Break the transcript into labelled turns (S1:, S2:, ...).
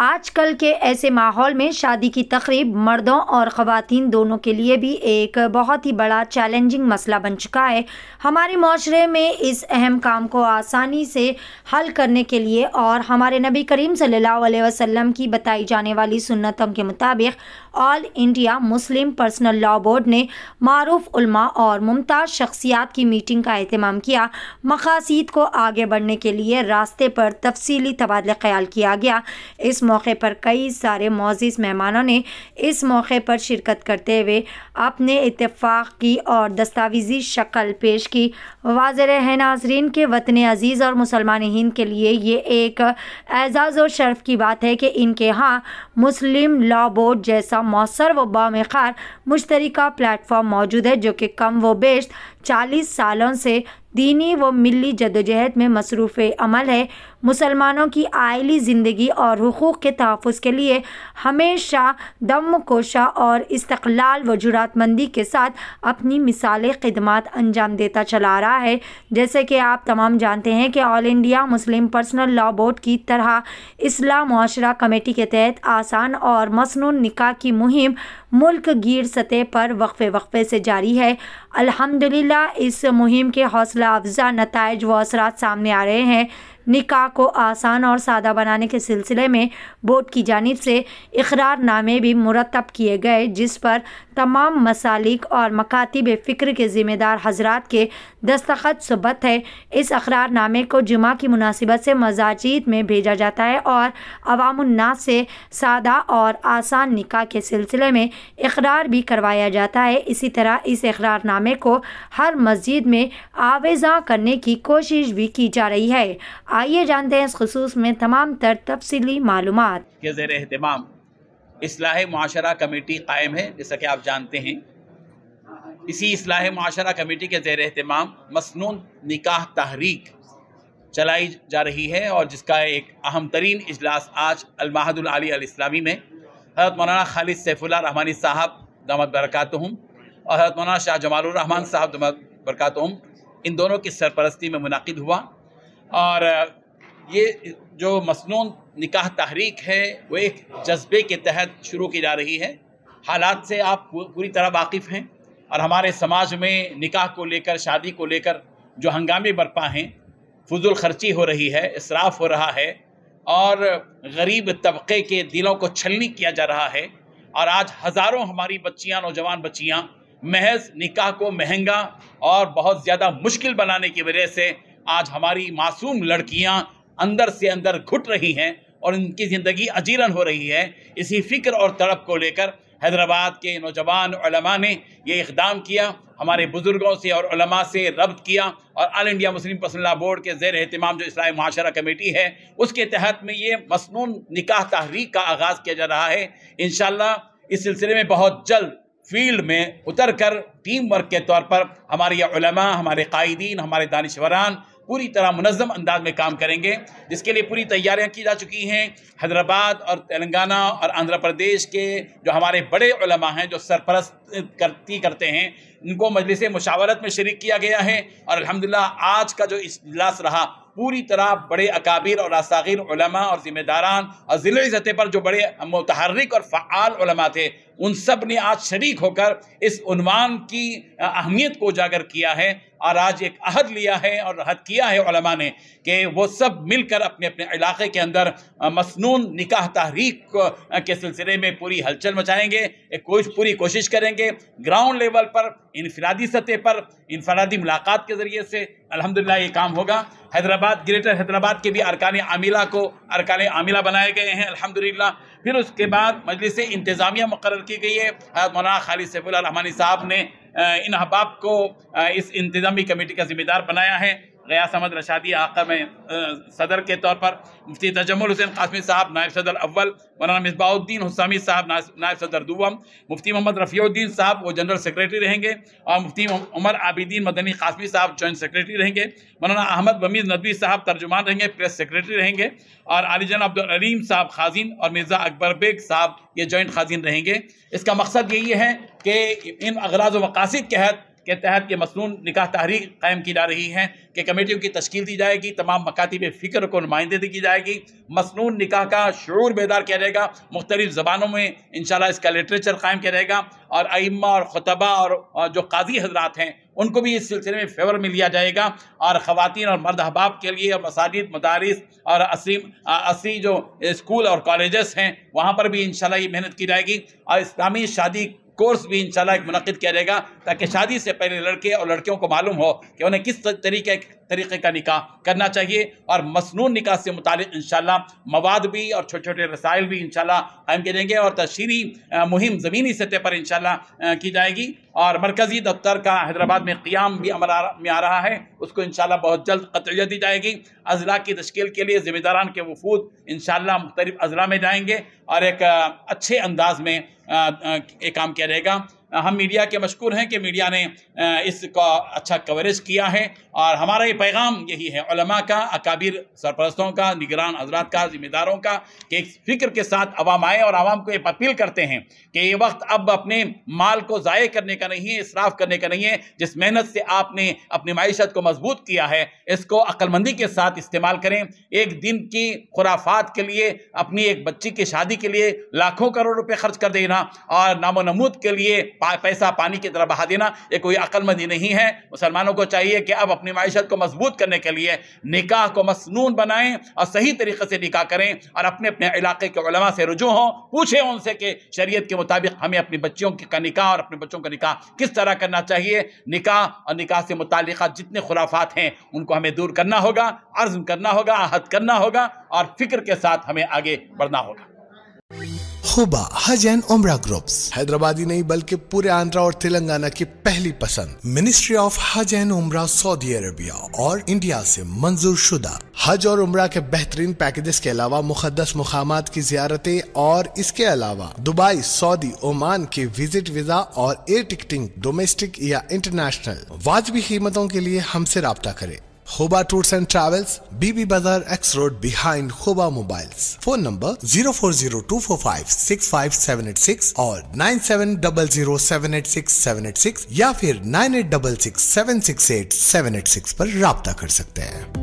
S1: आजकल के ऐसे माहौल में शादी की तकरीब मर्दों और ख़वान दोनों के लिए भी एक बहुत ही बड़ा चैलेंजिंग मसला बन चुका है हमारे माशरे में इस अहम काम को आसानी से हल करने के लिए और हमारे नबी करीम सल्लल्लाहु अलैहि वसल्लम की बताई जाने वाली सुन्नतों के मुताबिक All India Muslim Personal Law Board ने मरूफ और मुमताज़ शख्सियात की मीटिंग का अहतमाम किया मकासद को आगे बढ़ने के लिए रास्ते पर तफसली तबादला ख्याल किया गया इस मौके पर कई सारे मोजिस मेहमानों ने इस मौके पर शिरकत करते हुए अपने इतफ़ाक़ की और दस्तावेज़ी शक्ल पेश की वाजर है नाजरीन के वतन अज़ीज़ और मुसलमान हिंद के लिए ये एक एज़ाज़ और शर्फ की बात है कि इनके यहाँ मुस्लिम लॉ बोर्ड जैसा मौसर व बामखार मुश्तरक प्लेटफॉर्म मौजूद है जो कि कम व बेश चालीस सालों से दीनी व मिली जदोजहद में मसरूफ़ अमल है मुसलमानों की आयली ज़िंदगी और हकूक़ के तहफ़ के लिए हमेशा दम कोशा और इस्तलाल व जुरातमंदी के साथ अपनी मिसाल खदमात अंजाम देता चला रहा है जैसे कि आप तमाम जानते हैं कि All India Muslim Personal Law Board की तरह इसला माशरा कमेटी के तहत आसान और मसनू निका की मुहिम मुल्क गिर सतह पर वक्फे वक्फे से जारी है अल्हम्दुलिल्लाह इस मुहिम के हौसला अफजा नतज व असरा सामने आ रहे हैं निकाह को आसान और सादा बनाने के सिलसिले में बोर्ड की जानब से इकरारनामे भी मुरतब किए गए जिस पर तमाम मसालिक और मकातब फ़िक्र के ज़िम्मेदार हजरात के दस्तखत सबत है इस अकरारनामे को जुमा की मुनासिबत से मजाजिद में भेजा जाता है और अवामनास से सादा और आसान निका के सिलसिले में इकरार भी करवाया जाता है इसी तरह इस इकरारनामे को हर मस्जिद में आवेजा करने की कोशिश भी की जा रही है आइए जानते हैं इस खसूस में तमाम तर तफसली मालूम
S2: के जेर अहतमाम इसलाह माशरा कमेटी कायम है जैसा कि आप जानते हैं इसी इसलाह माशरा कमेटी के जेर अहतमाम मसनू निकाह तहरीक चलाई जा रही है और जिसका एक अहम तरीन इजलास आज अलमाहदुल्ली अलस्लामी में हजरत मौलाना खालिद सैफुल्ला रहमानी साहब दमद बरकत और हजरत मौलाना शाह जमालरहमान साहब दमद बरकत इन दोनों की सरपरस्ती में मुनद हुआ और ये जो मसनू निकाह तहरीक है वो एक जज्बे के तहत शुरू की जा रही है हालात से आप पूरी तरह वाकिफ़ हैं और हमारे समाज में निकाह को लेकर शादी को लेकर जो हंगामे बरपा हैं फजूल खर्ची हो रही है इसराफ हो रहा है और गरीब तबके के दिलों को छलनी किया जा रहा है और आज हज़ारों हमारी बच्चियां नौजवान बच्चियां महज निकाह को महंगा और बहुत ज़्यादा मुश्किल बनाने की वजह से आज हमारी मासूम लड़कियां अंदर से अंदर घुट रही हैं और इनकी ज़िंदगी अजीरन हो रही है इसी फ़िक्र और तड़प को लेकर हैदराबाद के नौजवान ने ये इकदाम किया हमारे बुज़ुर्गों से और उलमा से रब्त किया और आल इंडिया मुस्लिम पसंदा बोर्ड के जेर अहतमाम जो इस्लामी माशरा कमेटी है उसके तहत में ये मसनून निकाह तहरीक का आगाज़ किया जा रहा है इन इस सिलसिले में बहुत जल्द फील्ड में उतर कर टीम वर्क के तौर पर हमारे यह हमारे कायदीन हमारे दानशवरान पूरी तरह मनज़म अंदाज में काम करेंगे जिसके लिए पूरी तैयारियाँ की जा चुकी हैं हैदराबाद और तेलंगाना और आंध्र प्रदेश के जो हमारे बड़े हैं जो सरपरस्त करती करते हैं इनको मजलिस मुशावरत में शर्क किया गया है और अलहमदिल्ला आज का जो इजलास रहा पूरी तरह बड़े अकाबिर और असागिर और ज़िम्मेदारान और ज़िले सतह पर जो बड़े मतहरक और फ़ाल थे उन सब ने आज शरीक होकर इस उनवान की अहमियत को उजागर किया है और आज एक अहद लिया है और अहद किया है ने कि वो सब मिलकर अपने अपने इलाके के अंदर मसनून निकाह तहरीक के सिलसिले में पूरी हलचल मचाएंगे एक कोई पूरी कोशिश करेंगे ग्राउंड लेवल पर इनफरादी सतह पर इनफरादी मुलाकात के ज़रिए से अलहमदिल्ला ये काम होगा हैदराबाद ग्रेटर हैदराबाद के भी अरकान आमिला को अरकान आमिला बनाए गए हैं अलहमदिल्ला फिर उसके बाद मजलिस इंतज़ामिया मुकर की गई है मौलाना खाली सैफुल रहमानी साहब ने इन अहबाब को इस इंतज़ामी कमेटी का ज़िम्मेदार बनाया है गयास अहमद रशादी आका में सदर के तौर पर मुफ्ती तजमुल हुसैन कासमी साहब नायब सदर अव्वल मौलाना मिसबाउद्दीन हुसामी साहब नायब सदर दुवम मुफ्ती मोहम्मद रफ़ीउद्दीन साहब वो जनरल सेक्रेटरी रहेंगे और मुफ्ती उमर आबिदीन मदनी कासमी साहब जॉइंट सेक्रेटरी रहेंगे मौलाना अहमद वमीद नदवी साहब तर्जुमान रहेंगे प्रेस सेक्रेटरी रहेंगे और आलिजन अब्दुल अलीम साहब खाजिन और मिर्ज़ा अकबर बेग साहब ये जॉइंट खाजिन रहेंगे इसका मकसद यही है कि इन अगराज व मकासद के तहत के तहत ये मसनून निकाह तहरीक कायम की जा रही है कि कमेटियों की तश्ील दी जाएगी तमाम मकातब फ़िक्र को नुमाइंदगी की जाएगी मसनू निकाह का शुरू बेदार किया जाएगा मुख्तलिफ़ ज़बानों में इन इसका लिटरेचर कायम किया जाएगा और अइमा और खुतबा और जो काजी हजरात हैं उनको भी इस सिलसिले में फेवर में लिया जाएगा और ख़वान और मर्द अहबाब के लिए और मसाजिद मदारस और असीम असी जो स्कूल और कॉलेज हैं वहाँ पर भी इन ये मेहनत की जाएगी और इस्लामी शादी कोर्स भी इंशाल्लाह एक मुनद किया जाएगा ताकि शादी से पहले लड़के और लड़कियों को मालूम हो कि उन्हें किस तरीके तरीक़े का निकाह करना चाहिए और मसनू निकाह से मुतल इन मवाद भी और छोटे छोटे रसायल भी इन कायम किए जाएंगे और तशहरी मुहिम ज़मीनी सतह पर इन की जाएगी और मरकज़ी दफ्तर का हैदराबाद में क़्याम भी अमल में आ रहा है उसको इन बहुत जल्द कतलीत दी जाएगी अजला की तश्ल के लिए ज़िम्मेदारान के वफूद इन मुख्तलिफ अजला में जाएंगे और एक अच्छे अंदाज में एक काम किया जाएगा हम मीडिया के मशहूर हैं कि मीडिया ने इसका अच्छा कवरेज किया है और हमारा ये पैगाम यही है उलमा का अकाबिर सरपरस्तों का निगरान हजरात का जिम्मेदारों का कि एक फ़िक्र के साथ आवाम आए और आवाम को ये अपील करते हैं कि ये वक्त अब अपने माल को ज़ाय करने का नहीं है इसराफ करने का नहीं है जिस मेहनत से आपने अपनी मीशत को मजबूत किया है इसको अक्लमंदी के साथ इस्तेमाल करें एक दिन की खुराफात के लिए अपनी एक बच्ची की शादी के लिए लाखों करोड़ रुपये खर्च कर देना और नामो नमूद के लिए पा, पैसा पानी की तरह बहा देना ये कोई अक्लमंदी नहीं है मुसलमानों को चाहिए कि अब अपनी मीशत को मजबूत करने के लिए निकाह को मसनून बनाएं और सही तरीके से निकाह करें और अपने अपने इलाके के उलमा से रुजू हों पूछें उनसे कि शरीय के मुताबिक हमें अपनी बच्चियों का निकाह और अपने बच्चों का निकाह किस तरह करना चाहिए निकाह और निकाह से मुतल जितने खुराफात हैं उनको हमें दूर करना होगा अर्ज करना होगा आहत करना होगा और फिक्र के साथ हमें आगे बढ़ना होगा
S3: हुबा हज एंड उमरा ग्रुप्स हैदराबादी नहीं बल्कि पूरे आंध्रा और तेलंगाना की पहली पसंद ministry of Hajj and Umrah Saudi Arabia और इंडिया से मंजूर शुदा हज और उम्र के बेहतरीन पैकेजेस के अलावा मुकदस मुकाम की जियारतें और इसके अलावा दुबई सऊदी ओमान के विजिट वीजा और एयर टिकटिंग डोमेस्टिक या इंटरनेशनल वाजबी कीमतों के लिए हमसे रबता करें होबा tours and travels Bibi Bazaar X road behind होबा mobiles phone number zero four zero two four five six five seven eight six और nine seven double zero seven eight six seven eight six या फिर nine eight double six seven six eight seven eight six पर रहा कर सकते हैं